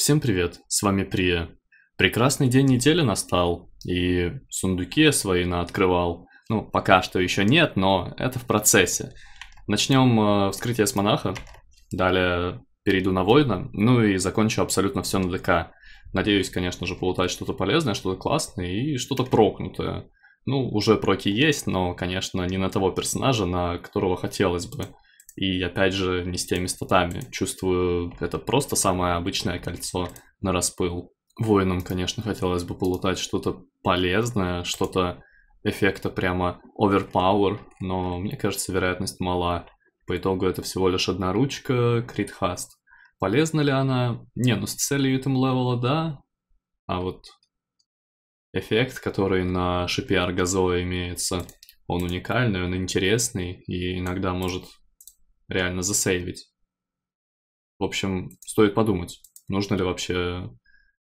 Всем привет, с вами Прия. Прекрасный день недели настал, и сундуки я свои наоткрывал. Ну, пока что еще нет, но это в процессе. Начнем э, вскрытие с монаха, далее перейду на воина, ну и закончу абсолютно все на ДК. Надеюсь, конечно же, получать что-то полезное, что-то классное и что-то прокнутое. Ну, уже проки есть, но, конечно, не на того персонажа, на которого хотелось бы. И опять же, не с теми статами. Чувствую, это просто самое обычное кольцо на распыл. Воинам, конечно, хотелось бы полутать что-то полезное, что-то эффекта прямо overpower, но мне кажется, вероятность мала. По итогу это всего лишь одна ручка, крит хаст. Полезна ли она? Не, ну с целью итем левела, да. А вот эффект, который на шипе аргазоа имеется, он уникальный, он интересный и иногда может реально засейвить. В общем, стоит подумать, нужно ли вообще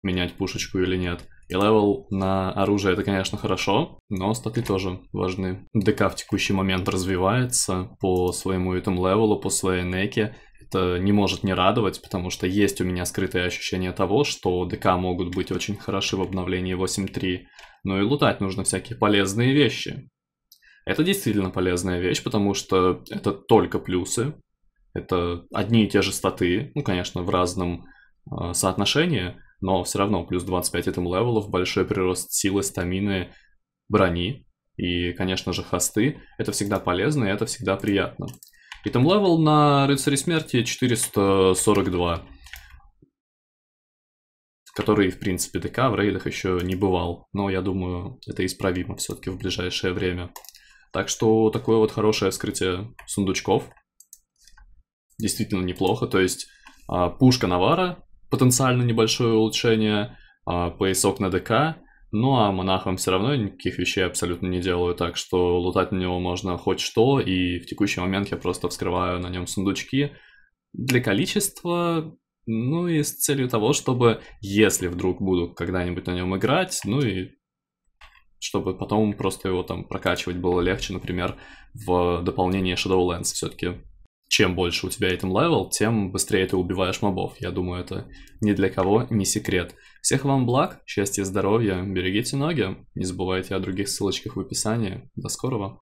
менять пушечку или нет. И левел на оружие это, конечно, хорошо, но статы тоже важны. ДК в текущий момент развивается по своему этому левелу, по своей неке. Это не может не радовать, потому что есть у меня скрытое ощущение того, что ДК могут быть очень хороши в обновлении 8.3. Но ну и лутать нужно всякие полезные вещи. Это действительно полезная вещь, потому что это только плюсы. Это одни и те же статы, ну, конечно, в разном э, соотношении, но все равно плюс 25 этому левелов, большой прирост силы, стамины, брони и, конечно же, хосты. Это всегда полезно и это всегда приятно. Итем левел на рыцаре смерти 442 который, в принципе, ДК в рейдах еще не бывал. Но я думаю, это исправимо все-таки в ближайшее время. Так что такое вот хорошее вскрытие сундучков. Действительно неплохо. То есть а, пушка Навара, потенциально небольшое улучшение, а, поясок на ДК. Ну а монахам все равно никаких вещей абсолютно не делаю, так что лутать на него можно хоть что, и в текущий момент я просто вскрываю на нем сундучки для количества, ну и с целью того, чтобы, если вдруг буду когда-нибудь на нем играть, ну и чтобы потом просто его там прокачивать было легче, например, в дополнение Shadowlands все-таки. Чем больше у тебя item level, тем быстрее ты убиваешь мобов. Я думаю, это ни для кого не секрет. Всех вам благ, счастья, здоровья, берегите ноги, не забывайте о других ссылочках в описании. До скорого!